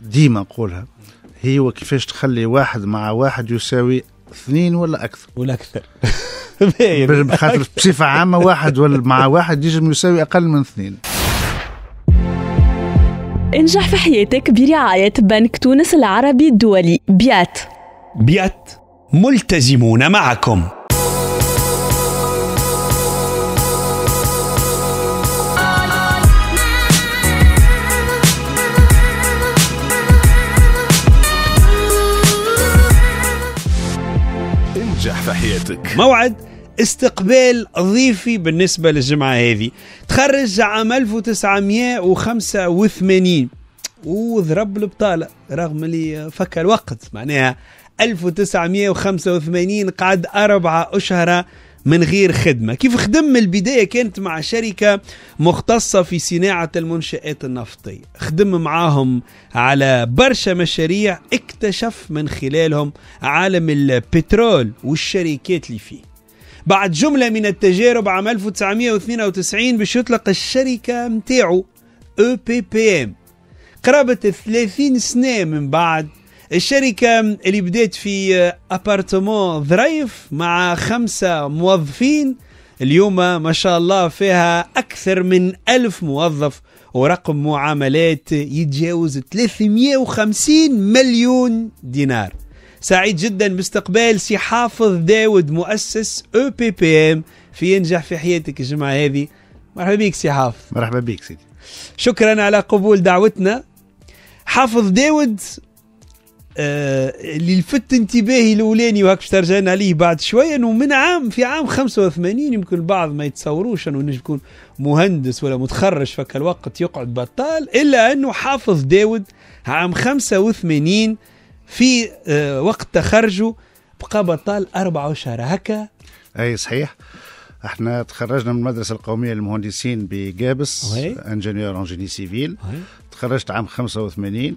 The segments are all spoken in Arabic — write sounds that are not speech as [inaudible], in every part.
ديما نقولها هي وكيفاش تخلي واحد مع واحد يساوي اثنين ولا اكثر ولا اكثر [laughs] بخاطر بصفه عامه واحد ولا مع واحد يجم يساوي اقل من اثنين انجح في حياتك برعاية بنك تونس العربي الدولي بيات بيات ملتزمون معكم وظيفتك موعد استقبال ضيفي بالنسبة للجمعة هذه تخرج عام 1985 وضرب البطالة رغم اللي فك الوقت معناها 1985 قعد أربعة أشهر من غير خدمة كيف خدم من البداية كانت مع شركة مختصة في صناعة المنشآت النفطية خدم معاهم على برشا مشاريع اكتشف من خلالهم عالم البترول والشركات اللي فيه بعد جملة من التجارب عام 1992 باش يطلق الشركة متاعو او بي بي ام قرابة 30 سنة من بعد الشركة اللي بدأت في أبارتمون ظريف مع خمسة موظفين اليوم ما شاء الله فيها أكثر من ألف موظف ورقم معاملات يتجاوز 350 مليون دينار سعيد جدا باستقبال سي حافظ داود مؤسس او بي بي ام في ينجح في حياتك الجمعه هذه مرحبا بك سي حافظ مرحبا بك سيدي شكرا على قبول دعوتنا حافظ داود اللي آه، لفت انتباهي الاولاني وهاك باش ترجعنا عليه بعد شويه انه من عام في عام 85 يمكن البعض ما يتصوروش انه نجم يكون مهندس ولا متخرج فك الوقت يقعد بطال الا انه حافظ داود عام 85 في آه، وقت تخرجه بقى بطال اربع شهر هكا اي صحيح احنا تخرجنا من المدرسه القوميه للمهندسين بجابس انجينير انجيني سيفيل تخرجت عام 85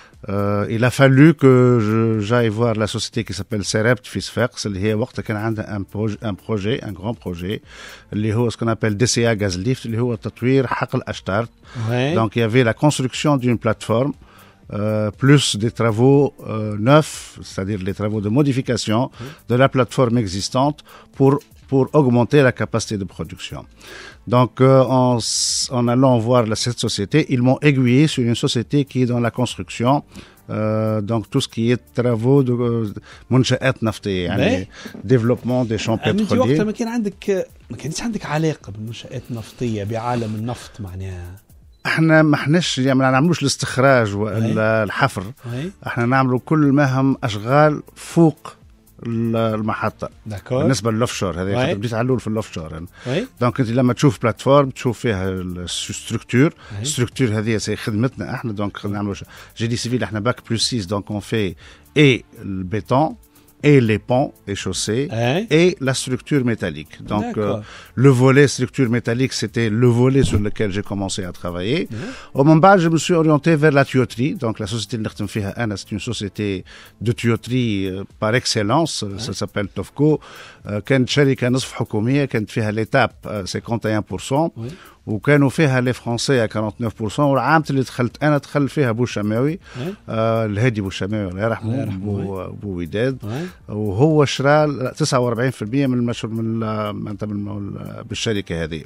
Euh, il a fallu que j'aille voir la société qui s'appelle Cerept Fisfer, c'est le a un projet, un grand projet, oh, ce qu'on appelle DCA Gazlift, le Hewart oh, Tatuir Haqal Ashtart. Donc il y avait la construction d'une plateforme plus des travaux neufs, c'est-à-dire les travaux de modification de la plateforme existante pour pour augmenter la capacité de production. Donc, en, allant voir la, cette société, ils m'ont aiguillé sur une société qui est dans la construction. donc, tout ce qui est travaux de développement des champs pétroliers. احنا ما احناش يعني ما نعملوش الاستخراج والا الحفر احنا نعملوا كل ما هم اشغال فوق المحطه داكور بالنسبه للوفشور هذا بديت بديت الاول في الاوفشور يعني. دونك انت لما تشوف بلاتفورم تشوف فيها الستركتور الستركتور هذه سي خدمتنا احنا دونك نعملوا جي دي سيفيل احنا باك بلوس 6 دونك اون في اي البيتون et les ponts et chaussées hein? et la structure métallique. Donc euh, le volet structure métallique, c'était le volet sur lequel j'ai commencé à travailler. Hein? Au Au moment je me suis orienté vers la tuyauterie. Donc la société c'est une société de tuyauterie euh, par excellence. Hein? Ça s'appelle Tofco. كانت شركة نصف حكومية كانت l'étape 51% euh, وكانوا فيها لي فرونسي 49% والعام اللي دخلت انا دخل فيها بوشماوي آه الهادي بوشماوي الله يرحمه بو, وداد وهو شرى 49% من المشروع من معناتها من بالشركه هذه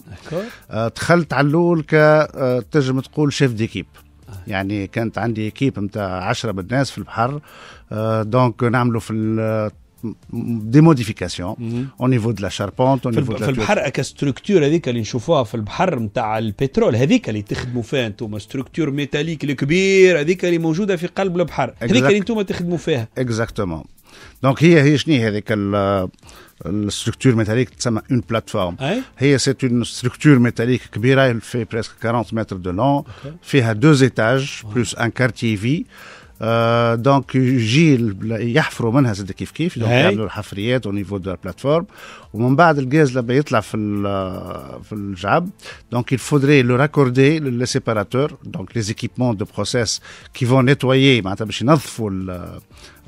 آه دخلت على الاول ك آه، تنجم تقول شيف ديكيب آه. يعني كانت عندي كيب نتاع 10 بالناس في البحر آه دونك نعملوا في des modifications mhm. au niveau de la charpente au niveau de la. Le père, cette structure, c'est celle que les chauffeurs, le père, met à la pétrole, c'est celle qui tient du phénomène, structure métallique, le plus grand, c'est celle qui est présente dans le cœur de la mer. Exactement. Exactement. Donc, il y a ici cette structure métallique, une plateforme. Exactement. une y a cette structure métallique, le plus grand. Il fait presque 40 mètres de long. qui Il fait deux étages plus un quartier vie. دونك جيل يحفروا منها زاد كيف كيف دونك يعملوا الحفريات او نيفو دو بلاتفورم ومن بعد الغاز لما يطلع في في الجعب دونك il faudrait le raccorder le séparateur donc les équipements de process qui vont nettoyer معناتها باش ينظفوا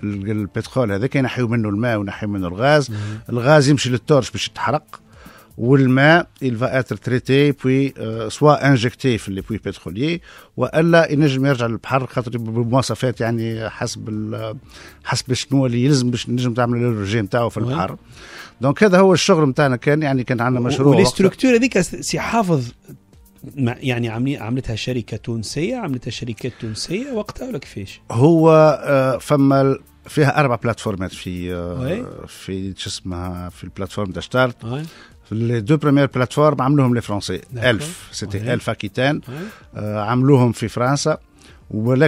البترول هذاك ينحيوا منه الماء ونحيوا منه الغاز الغاز يمشي للتورش باش يتحرق والماء il va être traité puis euh, soit injecté في لي بوي بتروليي والا ينجم يرجع للبحر خاطر بمواصفات يعني حسب حسب شنو اللي يلزم باش نجم تعمل الروجين نتاعو في البحر دونك هذا هو الشغل نتاعنا كان يعني كان عندنا مشروع ولي ستركتور هذيك سي حافظ يعني عملتها شركه تونسيه عملتها شركات تونسيه وقتها ولا كيفاش؟ هو آه، فما فيها اربع بلاتفورمات في آه، في شو اسمها في البلاتفورم تاع ستارت les deux premières plateformes, les Français. Elf, c'était Elf Aquitaine, ils euh, Amlouhom France. Pour ceux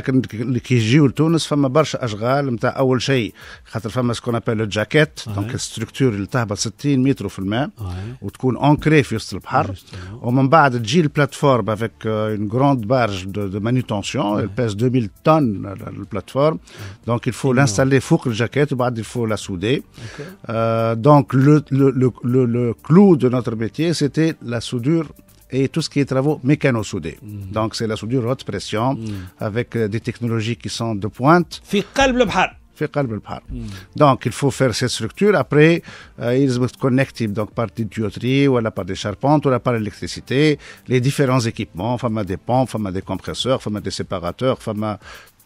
qui viennent au Tunis, il y a beaucoup d'objets. D'abord, il y a ce qu'on appelle le jaquette. Donc la structure qui se à 60 mètres de la et qui est ancrée au-dessus de l'eau. Ensuite, il y a la plateforme avec euh, une grande barge de manutention. Elle pèse 2000 tonnes, sur la plateforme. Donc, il faut l'installer sous le jaquette et ensuite, il faut la souder. Euh, donc, le clou de notre métier, c'était la soudure et tout ce qui est travaux mécano-soudés. Mm. Donc c'est la soudure haute pression mm. avec euh, des technologies qui sont de pointe. Mm. Donc, il faut faire cette structure. Après, euh, ils sont connectés donc par des tuyauteries, ou la par des charpentes, ou la par l'électricité, les différents équipements, enfin, des pompes, enfin, des compresseurs, enfin, des séparateurs, femme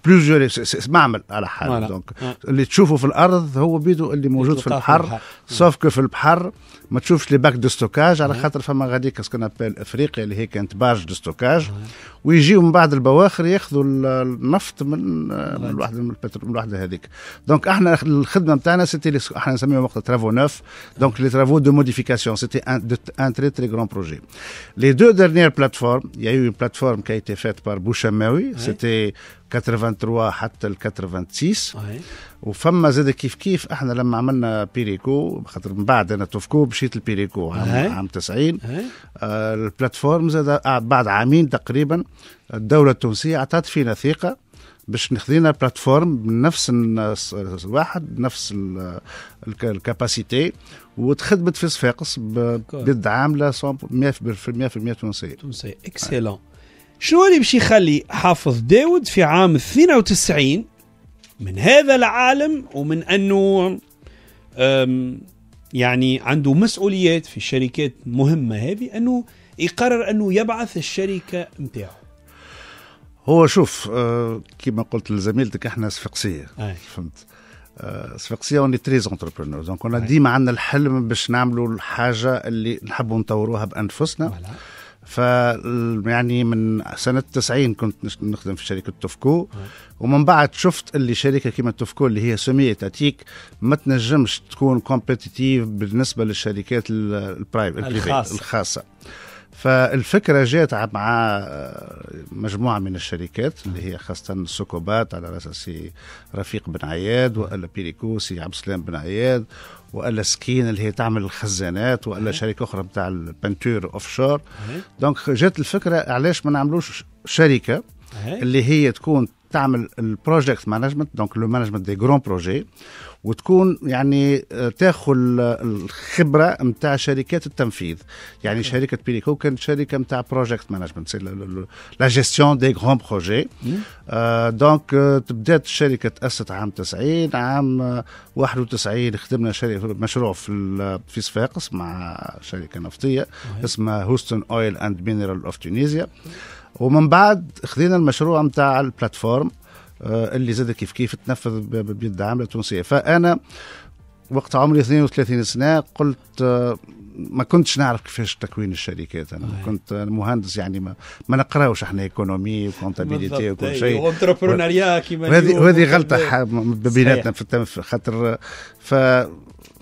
plusieurs. C'est على à la اللي Donc في choses هو بيدو اللي موجود في البحر que في ما تشوفش لي باك دو ستوكاج على خاطر فما غادي كاسكون ابل افريقيا اللي هي كانت بارج دو ستوكاج ويجيو من بعد البواخر ياخذوا النفط من من الوحده من البترول من الوحده هذيك دونك احنا الخدمه نتاعنا سيتي احنا نسميها وقت ترافو نوف دونك لي ترافو دو موديفيكاسيون سيتي ان تري تري غران بروجي لي دو dernières بلاتفورم يا يو بلاتفورم كي une فات بار بوشاماوي سيتي faite 83 86. وفما زاد كيف كيف احنا لما عملنا بيريكو خاطر من بعد انا توفكو مشيت لبيريكو عام, عام 90 آه البلاتفورم زاد بعد عامين تقريبا الدوله التونسيه اعطت فينا ثقه باش نخذينا بلاتفورم بنفس الواحد نفس الكاباسيتي وتخدمت في صفاقس بيد عامله 100% تونسيه تونسيه اكسلون شنو اللي باش يخلي حافظ داود في عام 92 من هذا العالم ومن انه يعني عنده مسؤوليات في الشركات مهمه هذه انه يقرر انه يبعث الشركه نتاعو هو شوف أه، كما قلت لزميلتك احنا صفاقسيه فهمت سفقسية اوني تريز انتربرونور دونك انا ديما عندنا الحلم باش نعملوا الحاجه اللي نحبوا نطوروها بانفسنا ولا. ف يعني من سنه 90 كنت نخدم في شركه توفكو نعم. ومن بعد شفت اللي شركه كيما توفكو اللي هي سميه تاتيك ما تنجمش تكون كومبيتيتيف بالنسبه للشركات البرايفت الخاصه, الخاصة. فالفكره جات مع مجموعه من الشركات اللي هي خاصه سوكوبات على سي رفيق بن عياد والا بيريكو سي عبد السلام بن عياد والا سكين اللي هي تعمل الخزانات والا شركه اخرى بتاع البنتور اوف شور دونك جات الفكره علاش ما نعملوش شركه اللي هي تكون تعمل البروجكت مانجمنت دونك لو مانجمنت دي جرون بروجي وتكون يعني آه، تاخذ الخبره نتاع شركات التنفيذ يعني شركه بيليكو كانت شركه نتاع بروجكت مانجمنت لا جيستيون دي غرون بروجي دونك بدات الشركه تاسست عام 90 عام 91 آه، خدمنا شركه مشروع في في صفاقس مع شركه نفطيه اسمها هوستن اويل اند مينرال اوف تونيزيا ومن بعد خذينا المشروع نتاع البلاتفورم آه، اللي زاد كيف كيف تنفذ بيد عامله تونسيه فانا وقت عمري 32 سنه قلت آه، ما كنتش نعرف كيفاش تكوين الشركات انا أيه. كنت مهندس يعني ما, ما نقراوش احنا ايكونومي وكونتابيليتي وكل شيء وانتربرونيا كيما هذه غلطه بيناتنا في خاطر ف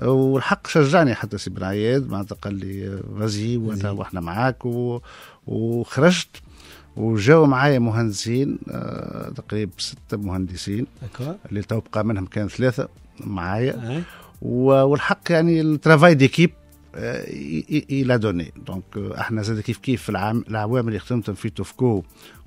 والحق شجعني حتى سي بن عياد معناتها قال لي غازي وانا واحنا معاك وخرجت وجاو معايا مهندسين آه، تقريبا ستة مهندسين اللي تو بقى منهم كان ثلاثة معايا والحق يعني الترافاي ديكيب الى دوني دونك احنا زاد كيف كيف في العام العوام اللي خدمتهم في توفكو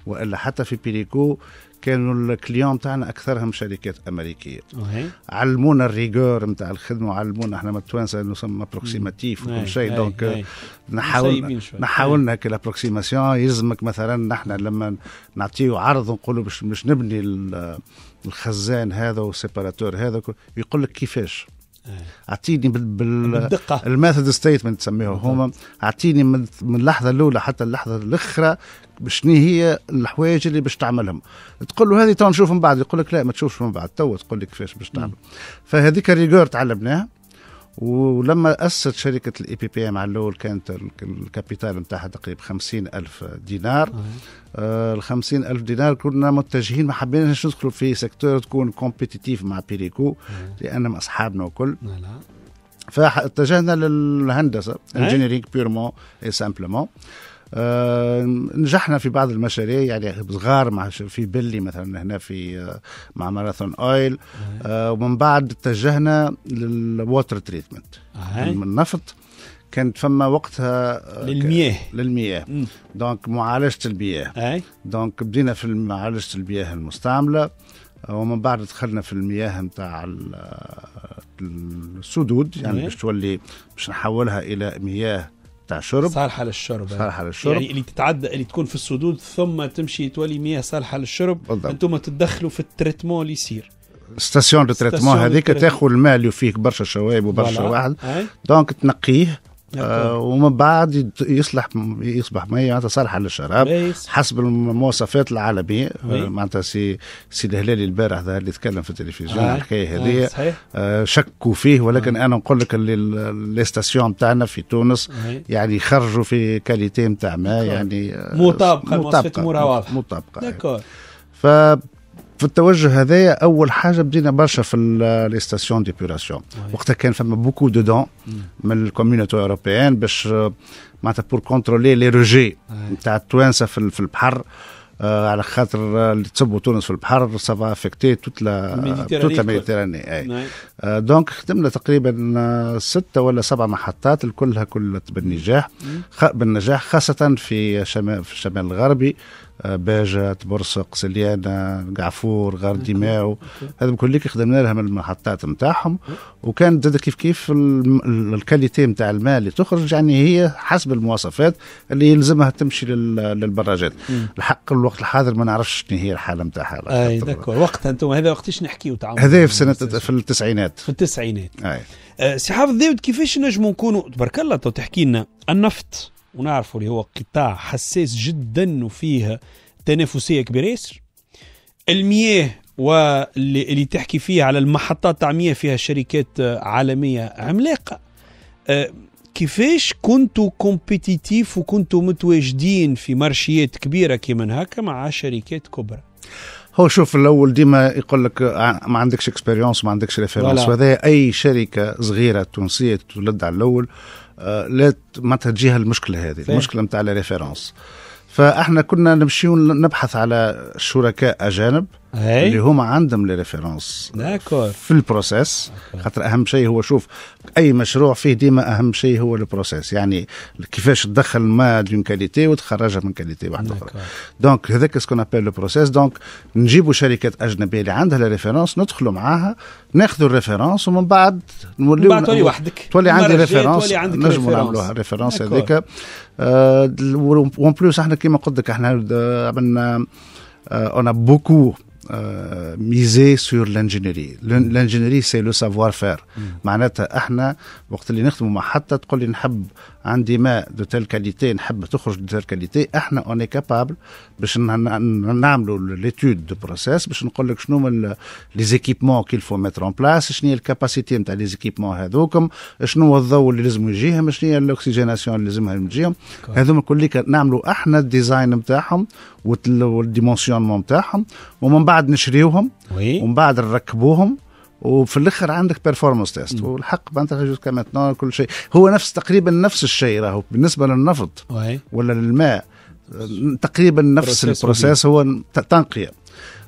والا حتى في بيريكو كانوا الكليون تاعنا اكثرهم شركات امريكيه أوهي. علمونا الريغور نتاع الخدمه وعلمونا احنا التوانسه انه سما ابروكسيماتيف وكل شيء دونك نحاول نحاولنا لابروكسيماسيون يلزمك مثلا نحن لما نعطيه عرض نقولوا باش نبني الخزان هذا والسيباراتور هذا يقول لك كيفاش إيه. اعطيني بالدقه الميثود ستيتمنت تسميهم هما اعطيني من اللحظه الاولى حتى اللحظه الاخرى شنو هي الحوايج اللي باش تعملهم تقول له هذه تو نشوف من بعد يقول لك لا ما تشوفش من بعد تو تقول لي كيفاش باش تعمل فهذيك الريغور تعلمناها ولما أسست شركة الاي بي بي ام على الأول كانت الكابيتال نتاعها تقريبا 50 ألف دينار آه ال 50 ألف دينار كنا متجهين ما حبيناش ندخلوا في سيكتور تكون كومبيتيتيف مع بيريكو لأنهم أصحابنا وكل فاتجهنا للهندسة انجينيرينغ بيورمون اي سامبلومون آه، نجحنا في بعض المشاريع يعني صغار مع في بلي مثلا هنا في آه، مع ماراثون اويل آه، ومن بعد اتجهنا للووتر تريتمنت من النفط كانت فما وقتها للمياه للمياه مم. دونك معالجه المياه أي. دونك بدينا في معالجه المياه المستعمله ومن بعد دخلنا في المياه نتاع السدود يعني باش تولي باش نحولها الى مياه تاع الشرب صالحه للشرب صالحه للشرب يعني اللي تتعدى اللي تكون في السدود ثم تمشي تولي مياه صالحه للشرب انتم تتدخلوا في التريتمون اللي يصير ستاسيون دو تريتمون هذيك تاخذ الماء اللي فيه برشا شوائب وبرشا واحد دونك تنقيه آه ومن بعد يصلح يصبح مي معناتها صالحه للشراب حسب المواصفات العالميه آه، معناتها سي سي الهلالي البارح ذا اللي تكلم في التلفزيون آه. الحكايه آه، هذه آه. شكوا فيه ولكن آه. انا نقول لك لي ستاسيون نتاعنا في تونس آه. يعني خرجوا في كاليتي نتاع ما يعني آه، مطابقه مطابقه مطابقه داكور ف في التوجه هذايا اول حاجه بدينا برشا في لي ستاسيون ديبوراسيون وقتها كان فما بوكو دو دون من الكوميونيتي اوروبيان باش آه، معناتها بور كونترولي لي روجي نتاع التوانسه في البحر آه على خاطر آه، اللي تصبوا تونس في البحر سافا افكتي توت لا توت الميديتراني اي آه دونك خدمنا تقريبا آه، ستة ولا سبع محطات كلها كلت بالنجاح mm. خ... بالنجاح خاصة في شمال في الشمال الغربي باجة تبرسق سليانة قعفور غار دماو هذا كليك خدمنا لهم المحطات نتاعهم وكان زاد كيف كيف الكاليتي نتاع الماء اللي تخرج يعني هي حسب المواصفات اللي يلزمها تمشي للبراجات الحق الوقت الحاضر ما نعرفش شنو هي الحالة نتاعها اي داكور وقتها انتم هذا وقتاش نحكيو تعاون هذا في سنة في التسعينات في التسعينات اي أه سي حافظ داود كيفاش نجموا نكونوا تبارك الله تحكي لنا النفط ونعرفوا اللي هو قطاع حساس جدا وفيه تنافسيه كبيره ياسر المياه واللي تحكي فيه على المحطات تاع مياه فيها شركات عالميه عملاقه أه، كيفاش كنتوا كومبيتيتيف وكنتوا متواجدين في مارشيات كبيره كيما هكا مع شركات كبرى هو شوف الاول ديما يقول لك ما عندكش اكسبيريونس ما عندكش ريفيرونس وهذا اي شركه صغيره تونسيه تولد على الاول آه، لا ما تجيها المشكله هذه المشكله نتاع لي ريفيرونس فاحنا كنا نمشيو نبحث على شركاء اجانب هي. اللي هما عندهم لي ريفيرونس في البروسيس خاطر اهم شيء هو شوف اي مشروع فيه ديما اهم شيء هو البروسيس يعني كيفاش تدخل الماء دون كاليتي وتخرجها من كاليتي واحده اخرى دونك هذاك سكون ابل لو بروسيس دونك نجيبوا شركات اجنبيه اللي عندها لي ريفيرونس ندخلوا معاها ناخذوا الريفيرونس ومن بعد نوليو تولي وحدك تولي عندي ريفيرونس نجموا نعملوها الريفيرونس هذيك آه، وان بلوس احنا كيما قلت لك احنا آه، عملنا اون آه، بوكو ميزي سور لانجينيري لانجينيري سي لو سافوار فير معناتها احنا وقت اللي نخدموا مع حتى تقول لي نحب عندي ماء دو تيل كاليتي نحب تخرج دو تيل كاليتي احنا اوني كابابل باش نعملوا ليتود دو بروسيس باش نقول لك شنو من لي زيكيبمون كيل فو ميتر اون بلاس شنو هي الكاباسيتي نتاع لي زيكيبمون هذوكم شنو هو الضوء اللي لازم يجيهم شنو هي الاكسجيناسيون اللي لازمها تجيهم هذوما الكل نعملوا احنا الديزاين نتاعهم والديمونسيونمون نتاعهم ومن بعد نشريوهم ومن بعد نركبوهم وفي الاخر عندك بيرفورمانس تيست والحق معناتها جوسكا كل شيء هو نفس تقريبا نفس الشيء راهو بالنسبه للنفط وي. ولا للماء تقريبا نفس البروسيس هو تنقيه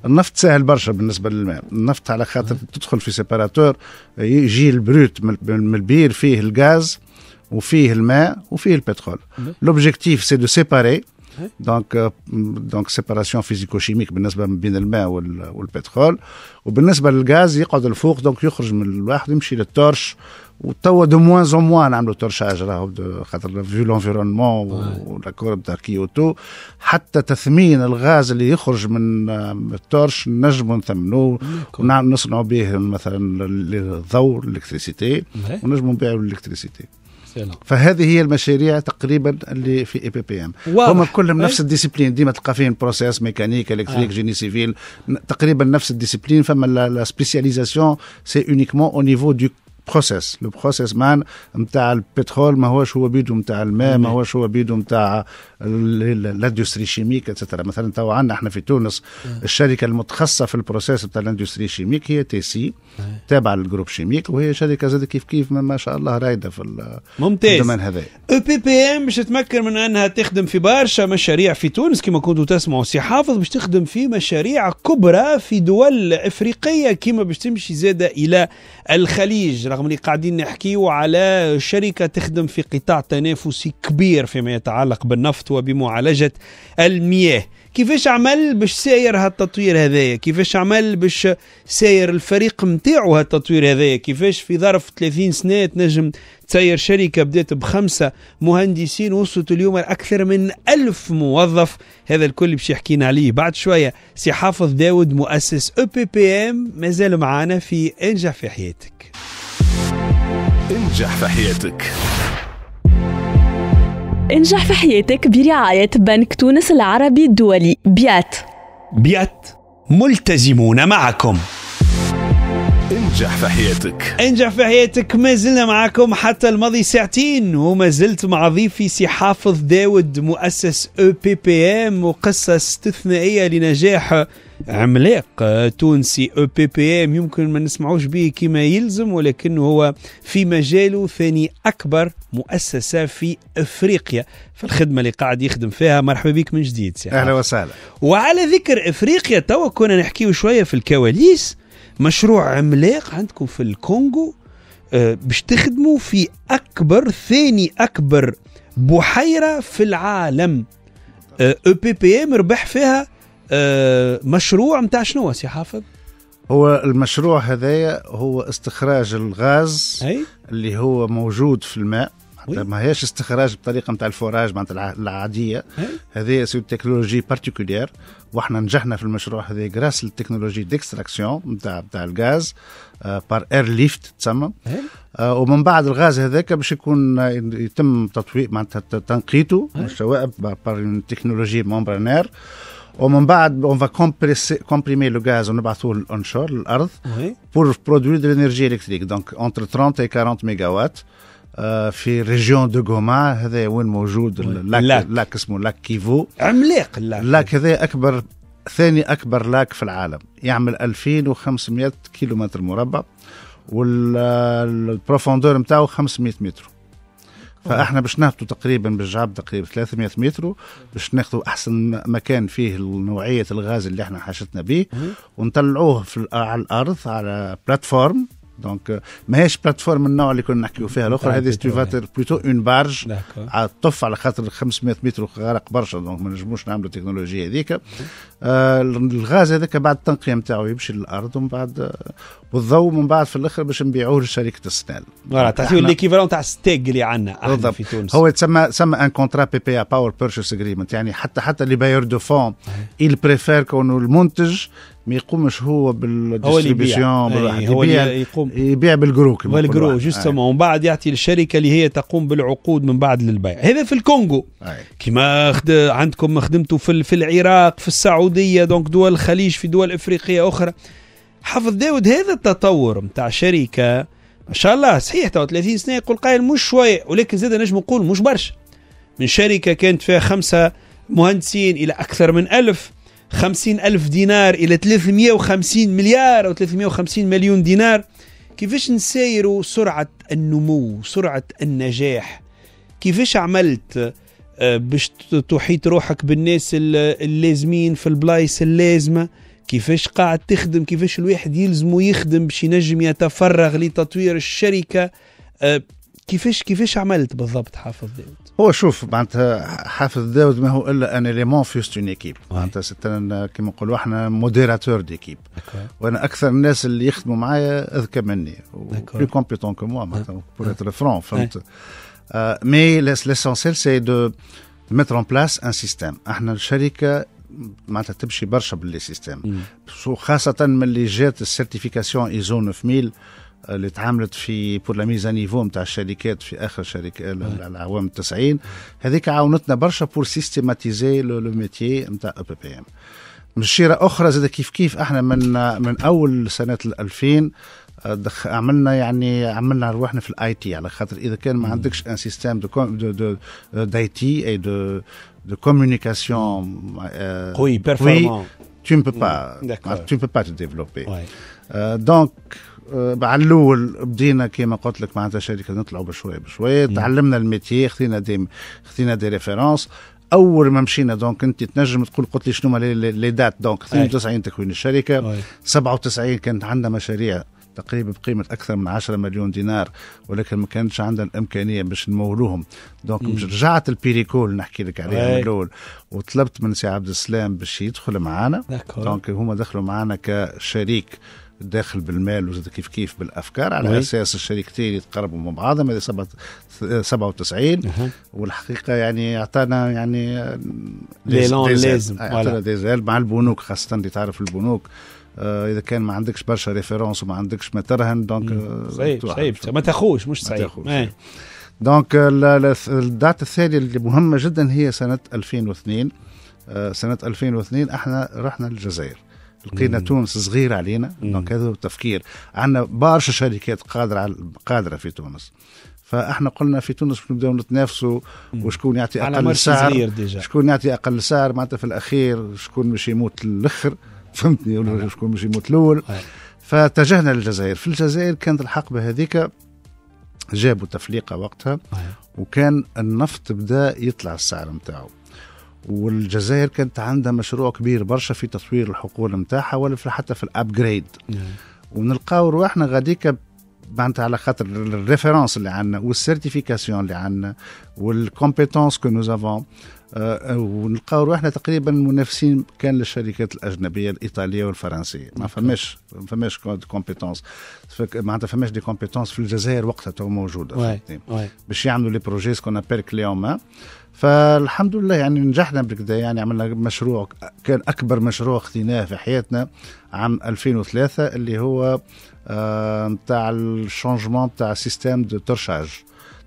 النفط سهل برشا بالنسبه للماء النفط على خاطر تدخل في سيباراتور يجي البروت من البير فيه الغاز وفيه الماء وفيه البترول لوبجيكتيف سي دو سيباري دونك دونك سيباراسيون فيزيكو شيميك بالنسبه ما بين الماء والبترول وبالنسبه للغاز يقعد الفوق دونك يخرج من الواحد يمشي للتورش وتوا دو موان زو موان نعملوا تورشاج راهو خاطر فيو لونفيرونمون كورب تاع كيوتو حتى تثمين الغاز اللي يخرج من آه، التورش نجموا نثمنوه ونصنعوا نعم، به مثلا الضوء الالكتريسيتي ونجموا نبيعوا الالكتريسيتي مثلا فهذه هي المشاريع تقريبا اللي في اي بي بي ام هما كلهم إيه؟ نفس الديسيبلين ديما تلقى فيهم بروسيس ميكانيك الكتريك آه. جيني سيفيل تقريبا نفس الديسيبلين فما لا سبيسياليزاسيون سي اونيكمون او نيفو دو بروسيس البروسيس مان نتاع البترول ماهوش هو بيدو نتاع الماء ماهوش هو بيدو نتاع الاندستري شيميك اتسترا مثلا تو عندنا احنا في تونس الشركه المتخصصه في البروسيس نتاع الاندستري كيميك هي تي سي تابعه للجروب شيميك وهي شركه زاد كيف كيف ما شاء الله رايده في ممتاز الزمن هذا او بي بي ام باش تمكن من انها تخدم في برشا مشاريع في تونس كما كنتوا تسمعوا سي حافظ باش تخدم في مشاريع كبرى في دول افريقيه كما باش تمشي زاده الى الخليج رغم اللي قاعدين نحكيو على شركة تخدم في قطاع تنافسي كبير فيما يتعلق بالنفط وبمعالجة المياه كيفاش عمل باش ساير هالتطوير هذايا كيفاش عمل باش ساير الفريق نتاعو هالتطوير هذايا كيفاش في ظرف 30 سنة تنجم تسير شركة بدأت بخمسة مهندسين وصلت اليوم لاكثر من ألف موظف هذا الكل باش يحكينا عليه بعد شوية سي حافظ داود مؤسس أو بي بي ام مازال معانا في انجح في حياتك انجح في حياتك انجح في حياتك برعاية بنك تونس العربي الدولي بيات بيات ملتزمون معكم انجح في حياتك انجح في حياتك ما زلنا معكم حتى الماضي ساعتين وما زلت مع ضيفي سي حافظ داود مؤسس او بي بي ام وقصة استثنائية لنجاح عملاق آه، تونسي او بي بي ام يمكن ما نسمعوش به كما يلزم ولكن هو في مجاله ثاني اكبر مؤسسه في افريقيا في الخدمه اللي قاعد يخدم فيها مرحبا بك من جديد اهلا وسهلا وعلى ذكر افريقيا توا كنا نحكيو شويه في الكواليس مشروع عملاق عندكم في الكونغو آه، باش تخدموا في اكبر ثاني اكبر بحيره في العالم آه، او بي بي ام ربح فيها آه، مشروع نتاع شنو سي حافظ؟ هو المشروع هذايا هو استخراج الغاز أي؟ اللي هو موجود في الماء ما هيش استخراج بطريقه نتاع الفوراج معناتها العاديه هذه سو تكنولوجي بارتيكولير واحنا نجحنا في المشروع هذا جراس التكنولوجي ديكستراكسيون نتاع نتاع الغاز بار اير ليفت تسمى آه، ومن بعد الغاز هذاك باش يكون يتم تطويق معناتها تنقيته الشوائب بار تكنولوجي مومبرانير ومن بعد اون فا كومبريمي لو غاز ونبعثوه للانشور للارض بور برودوي دو لينيرجي الكتريك دونك اونتر 30 اي 40 ميجا وات في ريجيون دو غوما هذا وين موجود اللاك اللاك اسمه لاك كيفو عملاق اللاك اللاك هذا اكبر ثاني اكبر لاك في العالم يعمل 2500 كيلومتر مربع والبروفوندور آه، نتاعو 500 متر فاحنا باش ناخذوا تقريبا بالجعب تقريبا 300 متر باش ناخذوا احسن مكان فيه نوعيه الغاز اللي احنا حاجتنا به ونطلعوه في على الارض على بلاتفورم دونك ماهيش بلاتفورم من النوع اللي كنا نحكيو فيها الاخرى هذه ستيفاتر بلوتو اون بارج تطف على خاطر 500 متر غرق برشا دونك ما نجموش نعملوا التكنولوجيا هذيك الغاز هذاك بعد التنقيه نتاعو يمشي للارض ومن بعد euh, والضوء من بعد في الاخر باش نبيعوه لشركه السنال فوالا تعطيو ليكيفالون تاع ستيك اللي عندنا احنا في تونس هو تسمى تسمى ان كونترا بي بي ا باور بيرشيس اجريمنت يعني حتى حتى اللي باير دو فون il بريفير كونو المنتج ما يقومش هو بالديستريبيسيون هو هو يبيع يقوم يبيع بالجرو كما بالجرو جوستومون ومن بعد يعطي الشركه اللي هي تقوم بالعقود من بعد للبيع هذا في الكونغو كما خد... عندكم خدمتوا في في العراق في السعوديه دونك دول الخليج في دول افريقيه اخرى حفظ داود هذا التطور نتاع شركه ما شاء الله صحيح 30 سنه يقول قائل مش شويه ولكن زاد نجم نقول مش برشا من شركه كانت فيها خمسه مهندسين الى اكثر من ألف 50 ألف دينار إلى 350 مليار أو 350 مليون دينار كيفاش نسايروا سرعة النمو سرعة النجاح كيفاش عملت آه، باش تحيط روحك بالناس اللازمين في البلايص اللازمه كيفاش قاعد تخدم كيفاش الواحد يلزمه يخدم باش ينجم يتفرغ لتطوير الشركه آه، كيفاش كيفاش عملت بالضبط حافظ داود؟ هو شوف معناتها حافظ داود ما هو الا ان اليمون في وسط اون ايكيب معناتها كما نقولوا احنا موديراتور ديكيب وانا اكثر الناس اللي يخدموا معايا اذكى مني بلو كومبيتون كو موا معناتها بور اتر فرون فهمت مي ليسونسيل سي دو ميتر اون بلاس ان سيستيم احنا الشركه معناتها تمشي برشا باللي سيستيم خاصه من اللي جات السيرتيفيكاسيون ايزو 9000 اللي تعاملت في بور لا ميزا نيفو نتاع الشركات في اخر شركه الاعوام التسعين هذيك عاونتنا برشا بور سيستيماتيزي لو ميتيي نتاع او بي بي ام من شيرة اخرى زاد كيف كيف احنا من من اول سنه 2000 آه، دخ... عملنا يعني عملنا روحنا في الاي تي على خاطر اذا كان ما عندكش ان سيستيم دو دو دو داي تي اي دو دو كوميونيكاسيون قوي بيرفورمون tu ne peux pas, tu ne peux pas te développer. آه، donc, بالاول بدينا كما قلت لك معناتها شركه نطلعوا بشوي بشوي تعلمنا الميتي خذينا دي خذينا دي ريفيرونس اول ما مشينا دونك انت تنجم تقول قلت لي شنو لي دات دونك 92 تكوين الشركه أي. 97 كانت عندنا مشاريع تقريبا بقيمة أكثر من 10 مليون دينار ولكن ما كانتش عندنا الإمكانية باش نمولوهم دونك رجعت البيريكول نحكي لك عليها من الأول وطلبت من سي عبد السلام باش يدخل معنا دونك هما دخلوا معنا كشريك داخل بالمال وزاد كيف كيف بالافكار على وي. اساس الشركتين يتقربوا من بعضهم هذا 97 أه. والحقيقه يعني اعطانا يعني ليلون لازم اعطانا ديزال مع البنوك خاصه اللي تعرف البنوك آه اذا كان ما عندكش برشا ريفيرونس وما عندكش ما ترهن دونك صعيب صعيب ما تاخوش مش صعيب دونك euh, الداتا الثانيه اللي مهمه جدا هي سنه 2002 آه سنه 2002 احنا رحنا للجزائر لقينا تونس صغيره علينا دونك هذا هو التفكير عندنا برشا شركات قادره على قادره في تونس فاحنا قلنا في تونس نبداو نتنافسوا وشكون يعطي اقل سعر شكون يعطي اقل سعر معناتها في الاخير شكون مش يموت الاخر [laughs] فهمتني ولا شكون مش يموت الاول فاتجهنا للجزائر في الجزائر كانت الحقبه هذيك جابوا تفليقه وقتها وكان النفط بدا يطلع السعر نتاعو والجزائر كانت عندها مشروع كبير برشا في تطوير الحقول نتاعها ولا حتى في الابجريد نعم. ونلقاو رواحنا غاديك معناتها على خاطر الريفيرونس اللي عندنا والسيرتيفيكاسيون اللي عندنا والكومبيتونس كو نو افون ونلقاو روحنا تقريبا منافسين كان للشركات الاجنبيه الايطاليه والفرنسيه ما نعم. فماش ما فماش كومبيتونس معناتها فماش دي كومبيتونس في الجزائر وقتها تو موجوده باش يعملوا لي بروجي سكون ابيل كليون فالحمد لله يعني نجحنا بكذا يعني عملنا مشروع كان اكبر مشروع اخذناه في حياتنا عام 2003 اللي هو آه، نتاع الشونجمون نتاع سيستيم دو ترشاج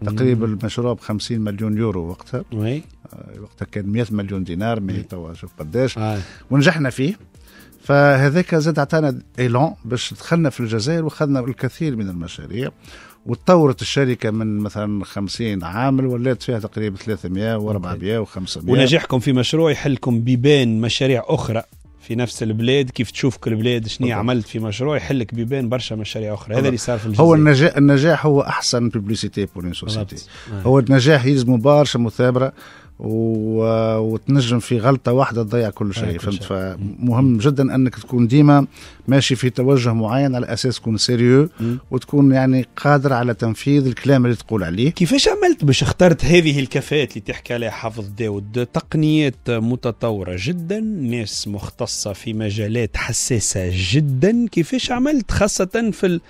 تقريبا المشروع ب 50 مليون يورو وقتها وي آه، وقتها كان 100 مليون دينار ما توا شوف قداش آه. ونجحنا فيه فهذاك زاد عطانا ايلون باش دخلنا في الجزائر وخذنا الكثير من المشاريع وتطورت الشركه من مثلا 50 عامل ولات فيها تقريبا 300 و400 و500 ونجاحكم في مشروع يحلكم بيبان مشاريع اخرى في نفس البلاد كيف تشوف كل بلاد شنو عملت في مشروع يحلك بيبان برشا مشاريع اخرى هذا اللي صار في الجزائر هو النجاح النجاح هو احسن بيبليسيتي بور سوسيتي هو النجاح يلزم برشا مثابره و... وتنجم في غلطه واحده تضيع كل شيء فهمت فمهم جدا انك تكون ديما ماشي في توجه معين على اساس تكون سيريو وتكون يعني قادر على تنفيذ الكلام اللي تقول عليه كيفاش عملت باش اخترت هذه الكفاءات اللي تحكي عليها حافظ داود تقنيات متطوره جدا ناس مختصه في مجالات حساسه جدا كيفاش عملت خاصه في ال...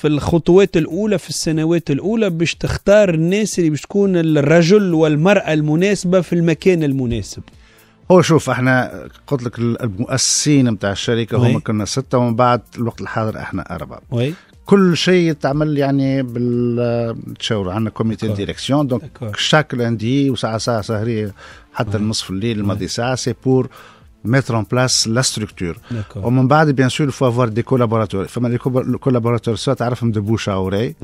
في الخطوات الأولى في السنوات الأولى باش تختار الناس اللي باش تكون الرجل والمرأة المناسبة في المكان المناسب هو شوف احنا قلت لك المؤسسين نتاع الشركه هم كنا سته ومن بعد الوقت الحاضر احنا اربعه وي. كل شيء تعمل يعني بالتشاور عندنا كوميتي ديريكسيون دونك شاك لاندي وساعه ساعه سهريه حتى نصف الليل الماضي ساعه سي بور mettre en place la structure. Au moment bien sûr, il faut avoir des collaborateurs. les collaborateurs soit de bouche à oreille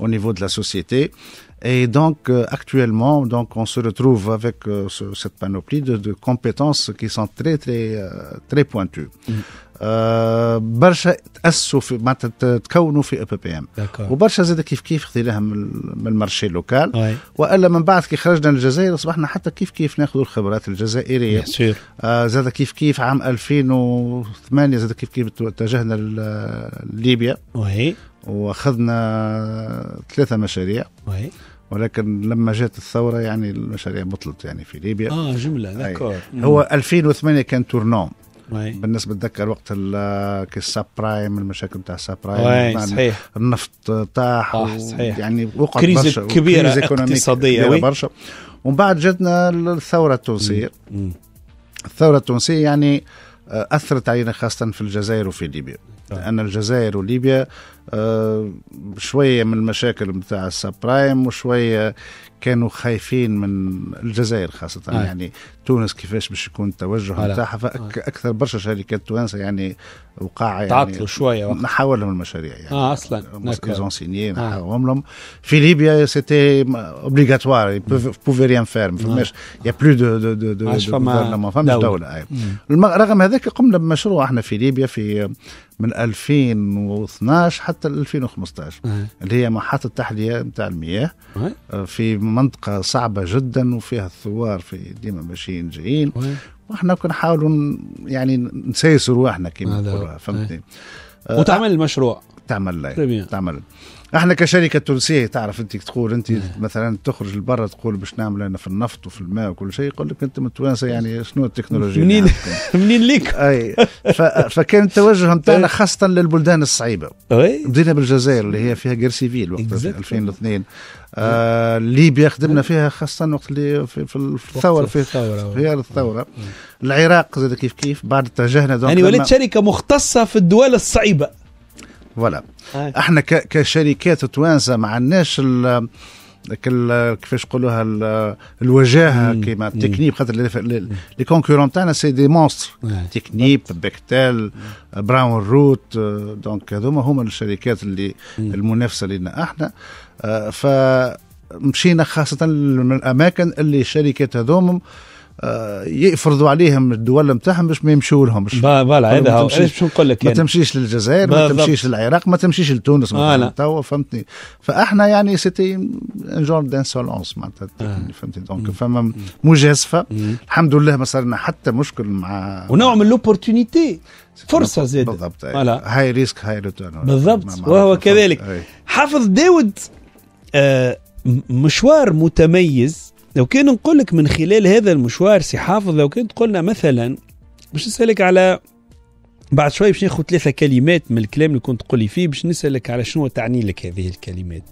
au niveau de la société et donc euh, actuellement, donc on se retrouve avec euh, ce, cette panoplie de, de, compétences qui sont très très euh, très pointues. برشا تاسوا في معناتها تكونوا في اي بي بي ام وبرشا زاد كيف كيف خذي لها من المارشي لوكال والا من بعد كي خرجنا الجزائر اصبحنا حتى كيف كيف ناخذ الخبرات الجزائريه آه زاد كيف كيف عام 2008 زاد كيف كيف اتجهنا لليبيا وهي واخذنا ثلاثه مشاريع وهي. ولكن لما جات الثوره يعني المشاريع بطلت يعني في ليبيا اه جمله ذكر هو 2008 كان تورنون بالنسبه تذكر وقت كي برايم المشاكل تاع الساب صحيح النفط طاح آه صحيح يعني وقعت كريزة برشا كبيره كريزة [laughs] اقتصاديه كبيرة برشا ومن بعد جاتنا الثوره التونسيه الثوره التونسيه يعني آه، اثرت علينا خاصه في الجزائر وفي ليبيا طيب. لان الجزائر وليبيا آه، شويه من المشاكل نتاع السبرايم وشويه كانوا خايفين من الجزائر خاصة آه. يعني تونس كيفاش باش يكون التوجه نتاعها فأكثر آه. برشا شركات توانسة يعني وقع يعني تعطلوا شوية نحاول لهم المشاريع يعني اه اصلا ايزون سيني نحاولهم لهم في ليبيا سيتي اوبليغاتوار بوفي ريان فير ما فماش يا بلو دو دو دو دو ما فماش دولة رغم هذاك قمنا بمشروع احنا في ليبيا في من 2012 حتى 2015 آه. اللي هي محطة تحلية نتاع المياه آه. في منطقة صعبة جدا وفيها الثوار في ديما ماشيين جايين واحنا كنا نحاولوا يعني نسيسروا رواحنا كما نقولوها فهمتني وتعمل آه، المشروع تعمل تعمل احنا كشركه تونسيه تعرف انت تقول انت إيه. مثلا تخرج لبرا تقول باش نعمل انا في النفط وفي الماء وكل شيء يقول لك انت متوانسه إيه. يعني شنو التكنولوجيا منين [laughs] منين ليك اي فكان التوجه نتاعنا إيه. خاصه للبلدان الصعيبه بدينا بالجزائر اللي هي فيها غير سيفيل وقت 2002 آه ليبيا خدمنا فيها خاصه وقت اللي في, في الثوره في في الثوره العراق زاد كيف كيف بعد اتجهنا يعني وليت شركه مختصه في الدول الصعيبه فوالا آه. احنا كشركات توانسه ما عندناش كيفاش نقولوها الوجاهه كيما تكنيب خاطر لي كونكورون تاعنا سي دي مونستر آه. تكنيب بكتال براون روت آه، دونك هذوما هما الشركات اللي المنافسه لنا احنا فمشينا خاصه للاماكن اللي الشركات هذوما آه، يفرضوا عليهم الدول نتاعهم باش ما يمشوا لهم فوالا هذا هو باش نقول لك ما يعني؟ تمشيش للجزائر ما تمشيش للعراق ما تمشيش لتونس آه، تو توا فهمتني فاحنا يعني سيتي ان جور دانسولونس معناتها آه. فهمتني دونك فما مجازفه الحمد لله ما صار لنا حتى مشكل مع ونوع من لوبورتونيتي فرصة زاد بالضبط هاي ريسك هاي ريتيرن بالضبط وهو كذلك حافظ داود مشوار متميز لو كان نقول لك من خلال هذا المشوار سي حافظ لو كنت قلنا مثلا باش نسالك على بعد شوي باش ناخذ ثلاثة كلمات من الكلام اللي كنت تقولي فيه باش نسالك على شنو تعني لك هذه الكلمات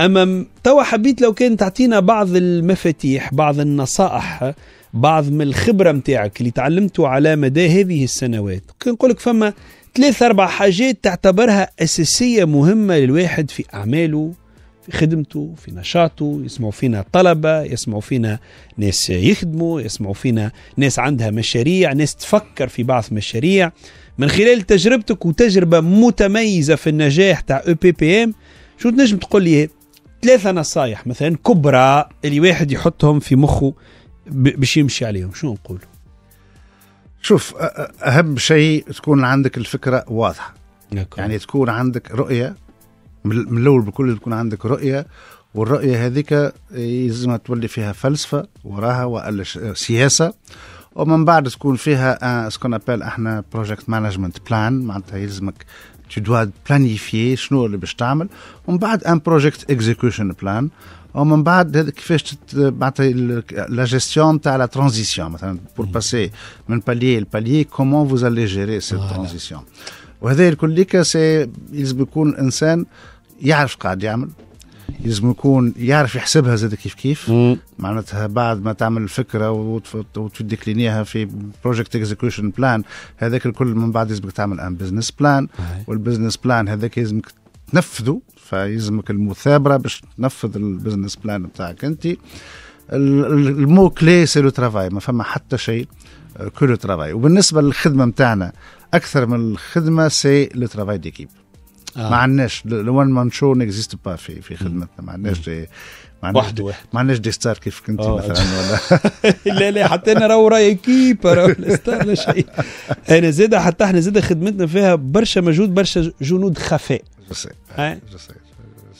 اما توا حبيت لو كان تعطينا بعض المفاتيح بعض النصائح بعض من الخبره نتاعك اللي تعلمته على مدى هذه السنوات نقول لك فما ثلاث اربع حاجات تعتبرها اساسيه مهمه للواحد في اعماله في خدمته في نشاطه يسمعوا فينا طلبة يسمعوا فينا ناس يخدموا يسمعوا فينا ناس عندها مشاريع ناس تفكر في بعض مشاريع من خلال تجربتك وتجربة متميزة في النجاح تاع او بي بي ام شو تنجم تقول لي ثلاثة نصايح مثلا كبرى اللي واحد يحطهم في مخه باش يمشي عليهم شو نقول شوف أهم شيء تكون عندك الفكرة واضحة نعم. يعني تكون عندك رؤية من الاول بكل تكون عندك رؤيه والرؤيه هذيك آه، لازم تولي فيها فلسفه وراها والا آه، سياسه ومن بعد تكون فيها سكون آه، ابل احنا بروجكت مانجمنت بلان معناتها يلزمك تو دوا بلانيفي شنو اللي باش تعمل ومن بعد ان بروجكت اكزيكيوشن بلان ومن بعد كيفاش معناتها لا جيستيون تاع لا ترانزيسيون مثلا بور باسي من باليي لباليي كومون فوز الي جيري سي ترانزيسيون وهذا الكل سي يلزم يكون الانسان آه يعرف قاعد يعمل يلزم يكون يعرف يحسبها زاد كيف كيف معناتها بعد ما تعمل الفكره وتديكلينيها في بروجكت اكزيكيوشن بلان هذاك الكل من بعد لازمك تعمل ان بزنس بلان والبزنس بلان هذاك لازمك تنفذه فيلزمك المثابره باش تنفذ البزنس بلان بتاعك انت المو كلي سي لو ترافاي ما فما حتى شيء كل آه، ترافاي وبالنسبه للخدمه نتاعنا اكثر من الخدمه سي لو ترافاي ديكيب آه. ما عندناش الون مان شو نيكزيست با في في خدمتنا ما عندناش واحد واحد ما عندناش دي ستار كيف كنت آه. مثلا ولا [laughs] [laughs] لا لا حتى انا راهو راي كيب راهو لا ستار لا شيء انا زاده حتى احنا زاده خدمتنا فيها برشا مجهود برشا جنود خفاء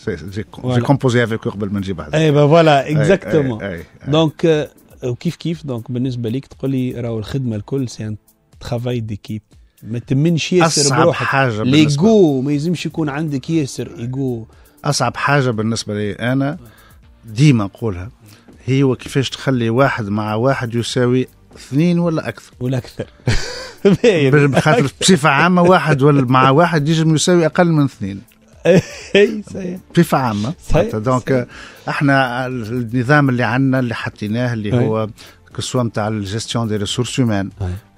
جي كومبوزي افيك قبل ما نجيب على اي فوالا اكزاكتومون دونك وكيف كيف دونك بالنسبه ليك تقول لي راهو الخدمه الكل سي ان ترافاي ديكيب ما تمنش ياسر بروحك حاجه ليجو ما يلزمش يكون عندك ياسر ايجو اصعب حاجه بالنسبه لي انا ديما نقولها هي وكيفاش تخلي واحد مع واحد يساوي اثنين ولا اكثر [laughs] ولا اكثر [laughs] بخاطر بصفه عامه واحد ولا مع واحد يجب يساوي اقل من اثنين [laughs] اي صحيح بصفه عامه صحيح دونك احنا النظام اللي عندنا اللي حطيناه اللي هو كسوا نتاع الجستيون دي ريسورس هيومان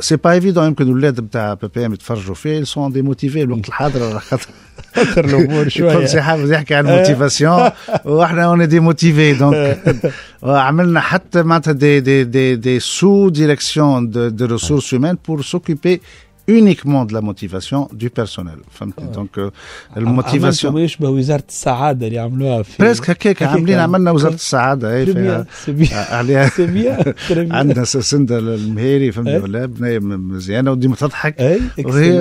c'est pas évident même que nous l'aides ta papaye et de faire joffe ils sont démotivés donc le cadre là là comme c'est pas vous qui qu'à la motivation voilà [laughs] oh, on est démotivé donc amène à hauteur des des des sous-directions de ressources humaines pour s'occuper uniquement de la motivation du personnel فهمتني دونك الموتيفاسيون ما يشبه وزاره السعاده اللي عملوها في بريسك هكاك عاملين عملنا وزاره السعاده اي فيها عليها عندنا سنده المهيري فهمتني ولا بنايه مزيانه وديما تضحك وهي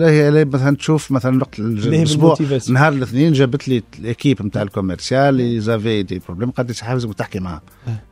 هي مثلا تشوف مثلا وقت الاسبوع نهار الاثنين جابت لي الاكيب نتاع الكوميرسيال اللي زافي دي بروبليم قالت لي حافز وتحكي معاهم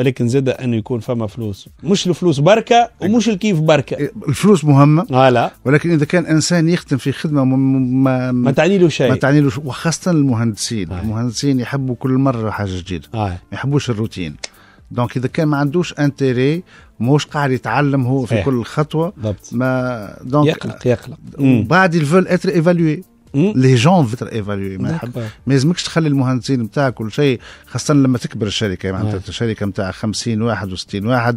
ولكن زاد انه يكون فما فلوس مش الفلوس بركه ومش الكيف بركه الفلوس مهمه آه لا ولكن اذا كان انسان يخدم في خدمه ما ما تعني له شيء ما تعني له وخاصه المهندسين آه. المهندسين يحبوا كل مره حاجه جديده آه. ما يحبوش الروتين دونك اذا كان ما عندوش انتيري موش قاعد يتعلم هو في كل خطوه ضبط. ما دونك يقلق يقلق وبعد الفول اتر ايفالوي Hmm? لي جون فيتر ايفاليوي ما يحب نعم. ما يلزمكش تخلي المهندسين نتاع كل شيء خاصه لما تكبر الشركه معناتها نعم. الشركه نتاع 50 واحد و60 واحد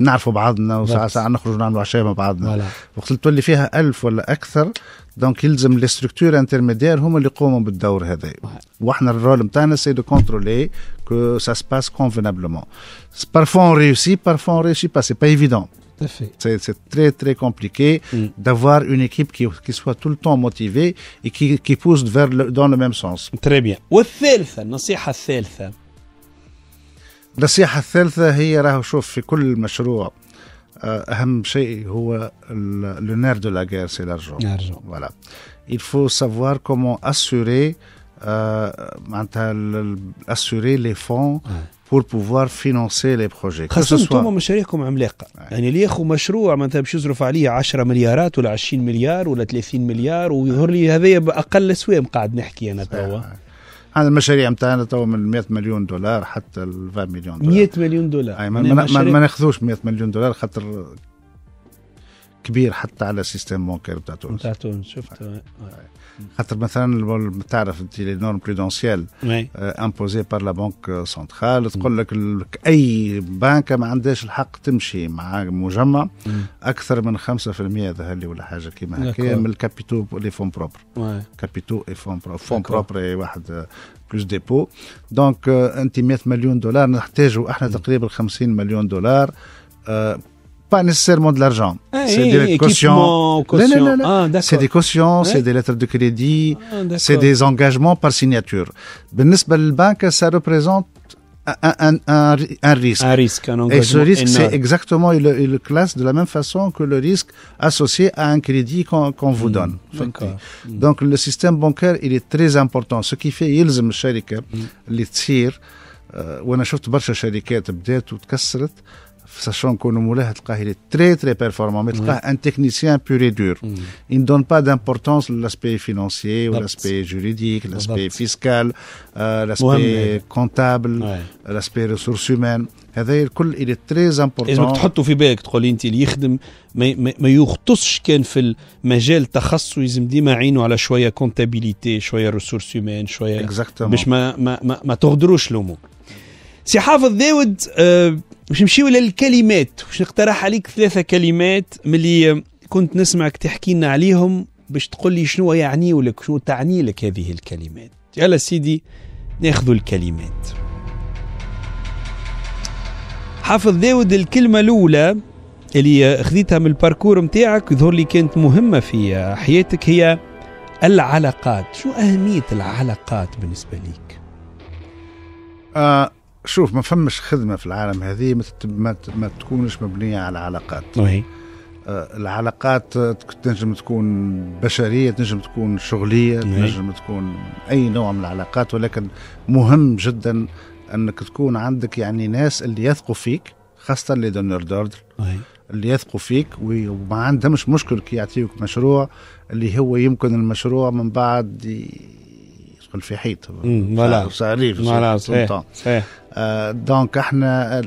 نعرفوا بعضنا وساعة ساعة نخرجوا نعملوا عشاء مع بعضنا وقت تولي فيها ألف ولا أكثر دونك يلزم لي ستركتور انترميديير هما اللي يقوموا بالدور هذا واحنا الرول نتاعنا سي دو كونترولي كو سا سباس كونفينابلومون بارفون ريوسي بارفون ريوسي با سي با ايفيدون C'est très très compliqué mm. d'avoir une équipe qui, qui, soit tout le temps motivée et qui, qui pousse vers le, dans le même sens. Très bien. والثالثة النصيحة الثالثة النصيحة الثالثة هي راهو شوف في كل مشروع آه، اهم شيء هو le دو de la سي لارجون. l'argent voilà il faut savoir comment assurer معناتها euh, assurer les fonds pour pouvoir financer les projets خاصة انتم مشاريعكم عملاقة يعني اللي ياخذ مشروع معناتها باش يصرف عليه 10 مليارات ولا 20 مليار ولا 30 مليار ويظهر لي هذايا باقل اسوام قاعد نحكي انا توا عن المشاريع نتاعنا تو من 100 مليون دولار حتى ل 20 مليون دولار 100 مليون دولار أي من يعني ما, ما ناخذوش 100 مليون دولار خاطر كبير حتى على سيستم بونكير نتاع تونس نتاع تونس شفت خاطر مثلا تعرف انت لي نورم بريدونسيال امبوزي بار لا بنك سنترال تقول لك اي بنك ما عندهاش الحق تمشي مع مجمع اكثر من 5% ذهلي ولا حاجه كيما هكا من الكابيتو لي فون بروبر كابيتو اي فون بروبر فون بروبر واحد بلوس ديبو دونك انت 100 مليون دولار نحتاجوا احنا تقريبا 50 مليون دولار آه، pas nécessairement de l'argent. c'est des cautions. c'est des c'est des lettres de crédit, ah, c'est des engagements par signature. بالنسبة للبنك, ça représente un, un, un, un risque. Un risque, un engagement Et ce risque, c'est exactement, il, le classe de la même façon que le risque associé à un crédit qu'on vous hmm, donne. Donc, le système bancaire, il est très important. Ce qui fait, il hmm. les tirs وانا شفت برشا شركات بدات وتكسرت, sachant qu'on il est très très performant, mais un technicien pur et dur. Mm. Il ne donne pas d'importance l'aspect financier bah, l'aspect juridique, bah, l'aspect bah, fiscal, euh, l'aspect comptable, l'aspect ressources humaines. il est très important امبورتون لازمك تحطوا في بالك تقول انت اللي سي حافظ داود آه، باش نمشيو للكلمات باش نقترح عليك ثلاثة كلمات من اللي آه، كنت نسمعك تحكي لنا عليهم باش تقول لي شنو يعني لك شنو تعني لك هذه الكلمات يلا سيدي ناخذ الكلمات حافظ داود الكلمة الأولى اللي آه، خذيتها من الباركور متاعك يظهر لي كانت مهمة في حياتك هي العلاقات شو أهمية العلاقات بالنسبة ليك؟ آه شوف ما فمش خدمه في العالم هذه ما, ما تكونش مبنيه على علاقات وهي. آه، العلاقات تنجم تكون بشريه تنجم تكون شغليه تنجم تكون اي نوع من العلاقات ولكن مهم جدا انك تكون عندك يعني ناس اللي يثقوا فيك خاصه اللي دونر دوردر اللي يثقوا فيك وما عندهمش مشكل كي يعطيوك مشروع اللي هو يمكن المشروع من بعد في حيط صاريف معناها إيه، إيه. دونك احنا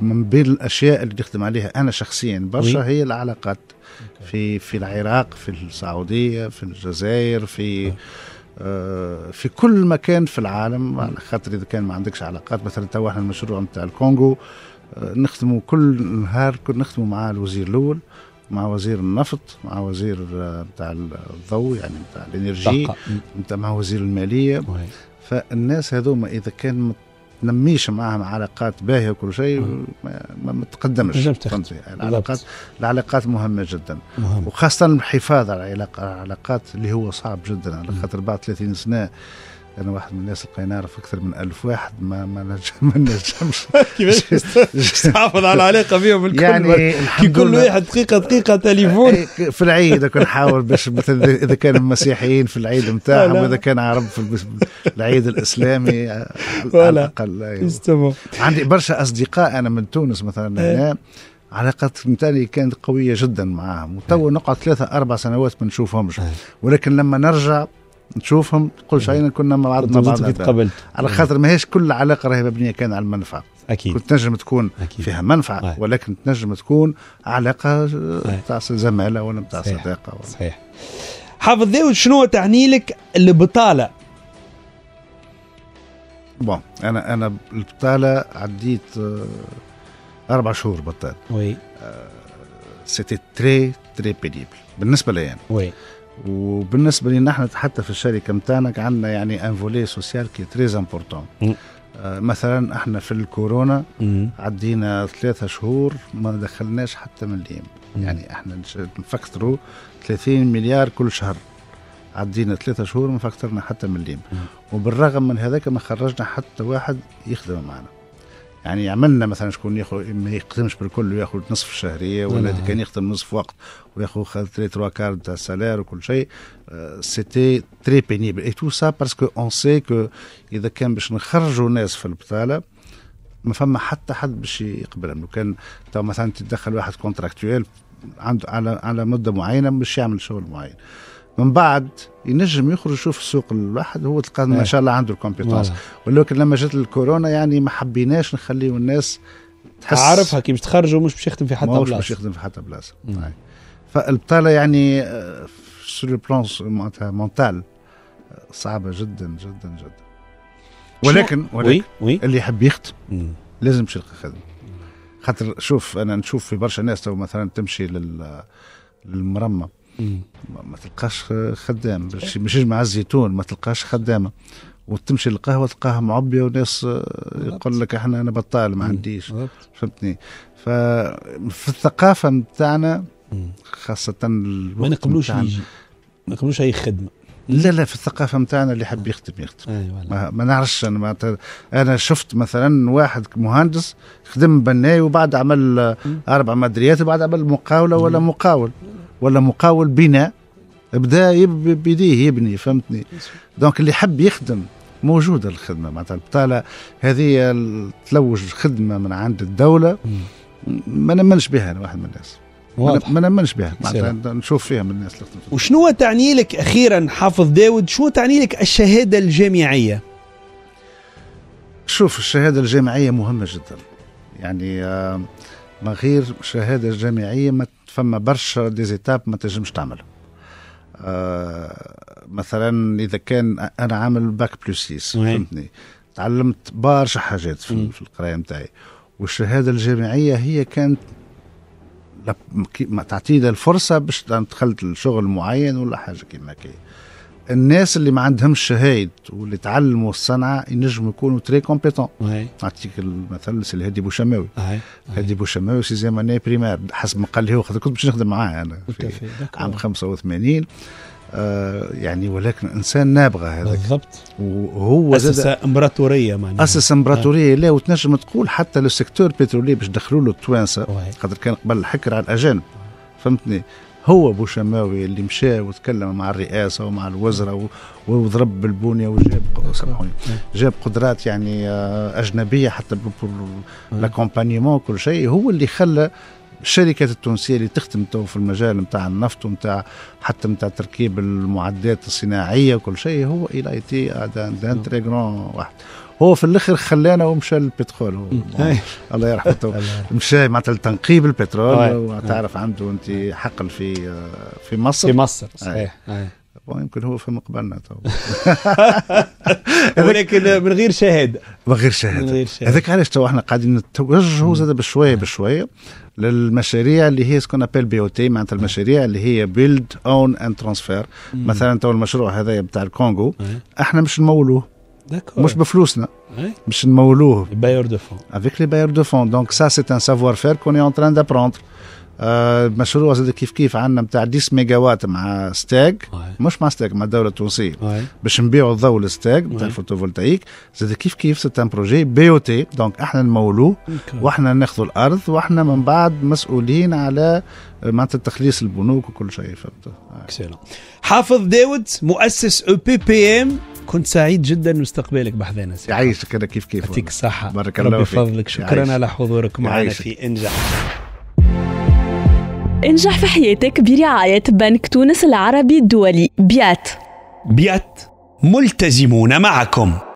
من بين الاشياء اللي نخدم عليها انا شخصيا برشا هي العلاقات في في العراق في السعوديه في الجزائر في آه، في كل مكان في العالم على خاطر اذا كان ما عندكش علاقات مثلا توا احنا المشروع نتاع الكونغو آه، نخدموا كل نهار كنا نخدموا مع الوزير الاول مع وزير النفط مع وزير آه، بتاع الضوء يعني بتاع الانرجي مع وزير الماليه فالناس هذوما اذا كان ما تنميش معهم علاقات باهيه وكل شيء ما, ما تقدمش يعني العلاقات العلاقات مهمه جدا مهم. وخاصه الحفاظ على العلاقات اللي هو صعب جدا على خاطر بعد 30 سنه انا واحد من الناس لقينا نعرف اكثر من ألف واحد ما ما [laughs] نجمش [laughs] كيفاش [laughs] تحافظ على العلاقه بهم الكل يعني كي كل واحد دقيقه دقيقه تليفون إيه، في العيد نحاول باش مثلا اذا كان مسيحيين في العيد نتاعهم واذا كان عرب في العيد الاسلامي على الاقل أيوه. عندي برشا اصدقاء انا من تونس مثلا إيه. هنا علاقات نتاعي كانت قويه جدا معاهم وتو إيه. نقعد ثلاثة أربع سنوات ما نشوفهمش ولكن لما نرجع نشوفهم تقول عينا كنا مع عرضنا بعضنا قبل على نعم. خاطر ماهيش كل علاقه راهي مبنيه كان على المنفعه اكيد كنت تنجم تكون أكيد. فيها منفعه أي. ولكن تنجم تكون علاقه تاع زماله ولا تاع صداقه صحيح حافظ داود شنو تعني لك البطاله؟ بون انا انا البطاله عديت آه، اربع شهور بطال وي سيتي تري تري بينيبل بالنسبه لي انا وي وبالنسبه لنا احنا حتى في الشركه نتاعنا عندنا يعني ان فولي سوسيال كي تريز امبورتون مثلا احنا في الكورونا عدينا ثلاثة شهور ما دخلناش حتى مليم يعني احنا نفكتروا 30 مليار كل شهر عدينا ثلاثة شهور ما فكترنا حتى مليم وبالرغم من هذاك ما خرجنا حتى واحد يخدم معنا يعني عملنا مثلا شكون ياخذ ما يخدمش بالكل وياخذ نصف الشهريه ولا كان يخدم نصف وقت وياخذ تري تروا كارد تاع سالير وكل شيء سيتي تري بينيبل اي تو سا باسكو اون سي كو اذا كان باش نخرجوا ناس في البطاله ما فما حتى حد باش يقبلهم لو كان تو مثلا تدخل واحد كونتراكتويل عنده على على مده معينه باش يعمل شغل معين من بعد ينجم يخرج يشوف السوق الواحد هو تلقى ما إيه. شاء الله عنده الكومبيتونس ولكن لما جات الكورونا يعني ما حبيناش نخليو الناس تحس عارفها كي باش تخرجوا مش باش يخدم في حتى بلاصه مش باش يخدم في حتى بلاصه فالبطاله يعني سور آه، البلان معناتها مونتال آه، صعبه جدا جدا جدا ولكن ولكن وي وي اللي يحب يخدم لازم يلقى خدمه خاطر شوف انا نشوف في برشا ناس تو مثلا تمشي لل للمرمى ما تلقاش خدام مش يجمع الزيتون ما تلقاش خدامه وتمشي للقهوه تلقاها معبيه وناس آه، يقول لك احنا انا بطال ما عنديش فهمتني ففي الثقافه نتاعنا خاصه الوقت ما نقبلوش يجي ما نقبلوش اي خدمه لا لا في الثقافة نتاعنا اللي حب يخدم يخدم أيوة ما, ما نعرفش أنا, ما أنا شفت مثلا واحد مهندس خدم بناي وبعد عمل أربع مدريات وبعد عمل مقاولة ولا مقاول ولا مقاول بناء بدا بيديه يبني فهمتني دونك اللي حب يخدم موجودة الخدمة معناتها البطالة هذه تلوج الخدمة من عند الدولة ما نمنش بها أنا واحد من الناس واضح. ما نمنش بها نشوف فيها من الناس اللي وشنو تعني لك أخيرا حافظ داود شنو تعني لك الشهادة الجامعية شوف الشهادة الجامعية مهمة جدا يعني ما آه، من غير شهاده جامعيه ما فما برشا ديزيتاب ما تنجمش تعمل آه مثلا اذا كان انا عامل باك بلس 6 فهمتني تعلمت برشا حاجات في, في القرايه نتاعي والشهاده الجامعيه هي كانت ما تعطيه الفرصه باش تدخل لشغل معين ولا حاجه كيما كي الناس اللي ما عندهمش شهايد واللي تعلموا الصنعه ينجموا يكونوا تري كومبيتون نعطيك المثل سي الهادي بوشماوي هادي بوشماوي سيزيام اني بريمير حسب ما قال لي هو كنت باش نخدم معاه انا في عام 85 آه، يعني ولكن انسان نابغه هذا بالضبط وهو اسس امبراطوريه معناها اسس امبراطوريه آه. لا وتنجم تقول حتى لو سيكتور بترولي باش دخلوا له التوانسه خاطر كان قبل الحكر على الاجانب فهمتني هو بوشماوي اللي مشى وتكلم مع الرئاسه ومع الوزراء وضرب بالبنيه وجاب سامحوني نعم. جاب قدرات يعني آه، اجنبيه حتى نعم. لاكومبانيمون كل شيء هو اللي خلى الشركات التونسيه اللي تخدم في المجال نتاع النفط ونتاع حتى نتاع تركيب المعدات الصناعيه وكل شيء هو الى اي تي ان تري جرون واحد هو في الاخر خلانا ومشى للبترول [laughs] الله يرحمه مشى معناتها لتنقيب البترول وتعرف عنده انت حقل في آه، في مصر في مصر صحيح يمكن هو في مقبلنا تو [laughs] ولكن من غير شهاده من غير شهاده هذاك علاش تو احنا قاعدين نتوجهوا زاد بشويه بشويه للمشاريع اللي هي سكون ابل بي او تي معناتها المشاريع اللي هي بيلد اون اند ترانسفير مثلا تو المشروع هذايا بتاع الكونغو إيه. احنا مش نمولوه داكور مش بفلوسنا إيه. مش نمولوه بايور دو فون افيك لي بايور دو فون دونك سا سي ان سافوار فير كون اون تران دابروندر آه، مشروع زاد كيف كيف عندنا نتاع 10 ميجا وات مع ستاج مش مع ستاج مع الدوله التونسيه باش نبيعوا الضوء لستاج نتاع الفوتوفولتايك زاد كيف كيف سيت ان بروجي بي او تي دونك احنا نمولوه واحنا ناخذوا الارض واحنا من بعد مسؤولين على آه، معناتها تخليص البنوك وكل شيء فهمت حافظ داود مؤسس او بي بي ام كنت سعيد جدا باستقبالك بحذانا يعيشك انا كيف كيف يعطيك الصحه بارك الله فيك بفضلك شكرا على حضورك معنا في انجح انجح في حياتك برعاية بنك تونس العربي الدولي بيات بيات ملتزمون معكم